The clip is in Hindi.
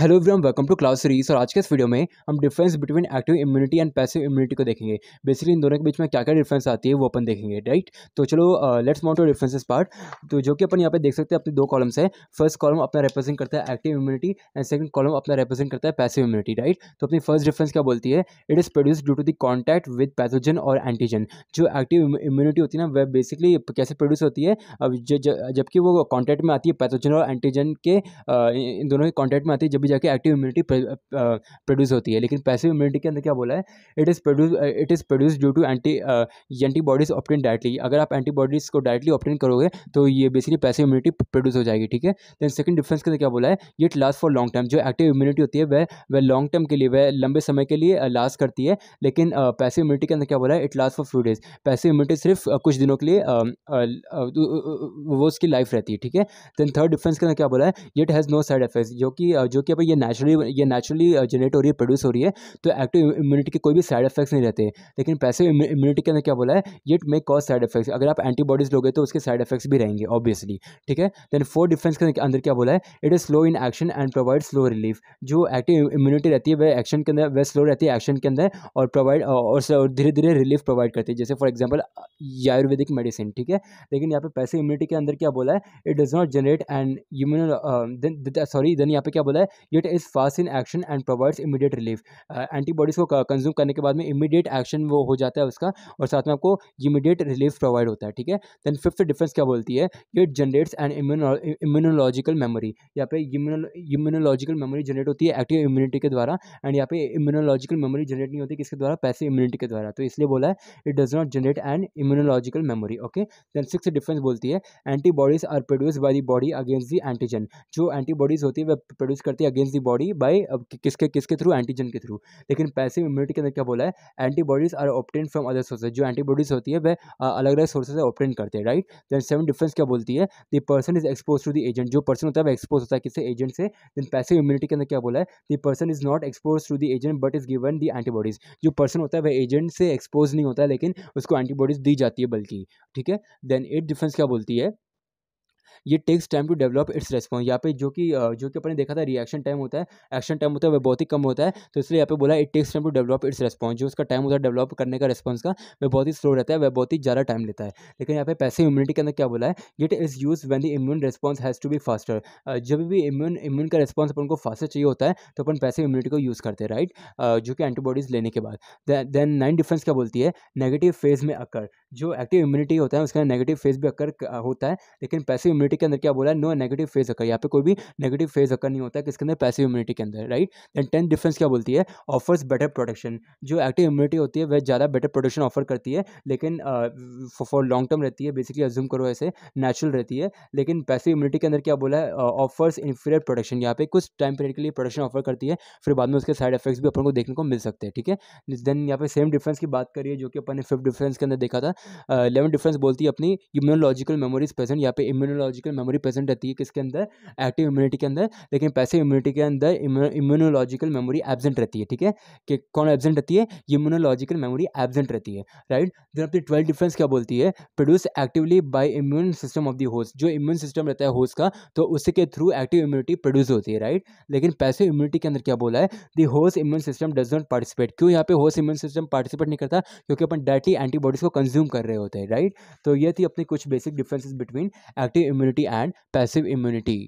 hello everyone welcome to class series और आज के इस वीडियो में हम difference between active immunity and passive immunity को देखेंगे बेसिकली इन दोनों के बीच में क्या क्या डिफरेंस आती है वो अपन देखेंगे राइट तो चलो let's mount to differences part तो जो कि अपन यहाँ पे देख सकते हैं अपने दो कॉलम्स है फर्स्ट कॉलम अपना रिप्रेजेंट करता है active immunity and second column अपना रिप्रेजेंट करता है पैसिव इम्यूनिटी राइट तो अपनी फर्स्ट डिफरेंस क्या बोलती है it is produce due to the contact with pathogen और एंटीजन जो एक्टिव इम्यूनिटी होती है ना वह बेसिकली कैसे प्रोड्यूस होती है अब जबकि वो कॉन्टैक्ट में आती है पैथोजन और एंटीजन के uh, इन दोनों के कॉन्टैक्ट में आती है जब में जाके एक्टिव इम्यूनिटी प्रोड्यूस होती है लेकिन पैसिव इम्यूनिटी के अंदर क्या बोला है it is produce it is produce due to anti antibodies obtain directly अगर आप एंटीबॉडीज़ को डायरेक्टली ऑप्टेन करोगे तो ये बेसिकली पैसिव इम्यूनिटी प्रोड्यूस हो जाएगी ठीक है देन सेकंड डिफरेंस के अंदर क्या बोला है ये लास्ट फॉर लॉन्ग टर्म जो एक्टिव इम्यूनिटी होती है वह वह लॉन्ग टर्म के लिए वह लंबे समय के लिए लास्ट करती है लेकिन पैसिव इम्यूनिटी के अंदर क्या बोला है it last for few days passive immunity सिर्फ कुछ दिनों के लिए वो उसकी लाइफ रहती है ठीक है देन थर्ड डिफरेंस के अंदर क्या बोला है it has no side effects जो कि जो कि पर ये नेचुरली ये नेचुरली जनरेट हो रही है प्रोड्यूस हो रही है तो एक्टिव इम्यूनिटी के कोई भी साइड इफेक्ट्स नहीं रहते लेकिन पैसिव इम्यूनिटी के अंदर क्या बोला है ये मे कॉज साइड इफेक्ट्स अगर आप एंटीबॉडीज़ लोगे तो उसके साइड इफेक्ट्स भी रहेंगे ऑब्वियसली ठीक है देन फोर डिफेंस के अंदर क्या बोला है it is slow in action and provide slow relief जो एक्टिव इम्यूनिटी रहती है वह एक्शन के अंदर वह स्लो रहती है एक्शन के अंदर और प्रोवाइड और धीरे धीरे रिलीफ प्रोवाइड करती है जैसे फॉर एग्जाम्पल आयुर्वेदिक मेडिसिन ठीक है लेकिन यहाँ पे पैसे इम्यूनिटी के अंदर क्या बोला है it does not generate and immune sorry then यहाँ पे क्या बोला है it is fast in action and provides immediate relief antibodies को कंज्यूम करने के बाद में इमीडिएट एक्शन वो हो जाता है उसका और साथ में आपको इमीडिएट रिलीफ प्रोवाइड होता है ठीक है देन फिफ्थ डिफरेंस क्या बोलती है it generates and immunological memory यहाँ पे इम्यूनोलॉजिकल मेमोरी जनरेट होती है एक्टिव इम्यूनिटी के द्वारा एंड यहाँ पे इम्यूनोलॉजिकल मेमोरी जनरेट नहीं होती किसके द्वारा पैसे इम्यूनिटी के द्वारा तो इसलिए बोला है it does not generate and immunological memory okay then six difference बोलती है antibodies are produce by the body against the antigen जो एंटीबॉडीज होती है वह प्रोड्यूस करती है अगेंस्ट दी बॉडी बाई किसके किसके थ्रू एंटीजन के थ्रू लेकिन पैसिव इम्यूनिटी के अंदर क्या बोला है antibodies are obtain from other sources जो एंटीबॉडीज़ होती है वह अलग अलग सोर्सेज से ऑप्टेन करते हैं राइट देन सेवन डिफरेंस क्या बोलती है the person is expose to the agent जो पर्सन होता है वह एक्सपोज होता है किसी एजेंट से देन पैसिव इम्यूनिटी के अंदर क्या बोला है the person is not expose to the agent but is given the antibodies जो पर्सन होता है वह एजेंट से एक्सपोज नहीं होता है लेकिन उसको एंटीबॉडीज़ दी जाती है बल्कि ठीक है देन एट डिफरेंस क्या बोलती है ये takes time to develop its response यहाँ पे जो कि जो कि अपने देखा था रिएक्शन टाइम होता है एक्शन टाइम होता है वह बहुत ही कम होता है तो इसलिए यहाँ पे बोला it takes time to develop its response जो उसका टाइम होता है डेवलप करने का रेस्पॉन्स का वह बहुत ही स्लो रहता है वह बहुत ही ज़्यादा टाइम लेता है लेकिन यहाँ पे पैसे इम्यूनिटी के अंदर क्या बोला है it is use when the immune response has to be faster जब भी इम्यून इम्यून का रेस्पॉन्स अपन को फास्टर चाहिए होता है तो अपन पैसे इम्यूनिटी को यूज़ करते हैं राइट जो कि एंटीबॉडीज़ लेने के बाद देन नाइन डिफरेंस क्या बोलती है नेगेटिव फेज में अकर जो एक्टिव इम्यूनिटी होता है उसके अंदर नेगेटिव फेज भी अक्कर होता है लेकिन पैसिव इम्यूनिटी के अंदर क्या बोला है नो नेगेटिव फेज अक्कर यहाँ पे कोई भी नेगेटिव फेज अक्कर नहीं होता है किसके अंदर पैसिव इम्यूनिटी के अंदर राइट देन टेंथ डिफरेंस क्या बोलती है ऑफर्स बेटर प्रोडक्शन जो एक्टिव इम्यूनिटी होती है वह ज़्यादा बेटर प्रोडक्शन ऑफर करती है लेकिन फॉर लॉन्ग टर्म रहती है बेसिकली एज्यूम करो ऐसे नेचुरल रहती है लेकिन पैसिव इम्यूनिटी के अंदर क्या बोला है ऑफर्स इन्फीरियर प्रोडक्शन यहाँ पे कुछ टाइम पीरियड के लिए प्रोडक्शन ऑफर करती है फिर बाद में उसके साइड इफेक्ट्स भी अपन को देखने को मिल सकते हैं ठीक है देन यहाँ पे सेम डिफरेंस की बात करिए जो कि अपन ने फिफ्थ डिफरेंस के अंदर देखा था इलेवन डिफरेंस बोलती है अपनी इम्यूनोलॉजिकल मेमोरीज प्रेजेंट यहाँ पे इम्यूनोलॉजिकल मेमोरी प्रेजेंट रहती है किसके अंदर एक्टिव इम्यूनिटी के अंदर लेकिन पैसे इम्यूनिटी के अंदर इम्यूनोलॉजिकल मेमोरी एबजेंट रहती है ठीक है कि कौन एबजेंट रहती है इम्यूनोलॉजिकल मेमोरी एबजेंट रहती है राइट देन अपनी ट्वेल्थ डिफरेंस क्या बोलती है produce actively by immune system of the host जो इम्यून सिस्टम रहता है होस्ट का तो उसके थ्रू एक्टिव इम्यूनिटी प्रोड्यूस होती है राइट लेकिन पैसे इम्यूनिटी के अंदर क्या बोला है the host immune system does not participate क्यों यहाँ पे होस्ट इम्यून सिस्टम पार्टिसिपेट नहीं करता क्योंकि अपन डायरेक्टली एंटीबॉडीज को कंज्यूम कर रहे होते हैं राइट तो ये थी अपनी कुछ basic differences between active immunity and passive immunity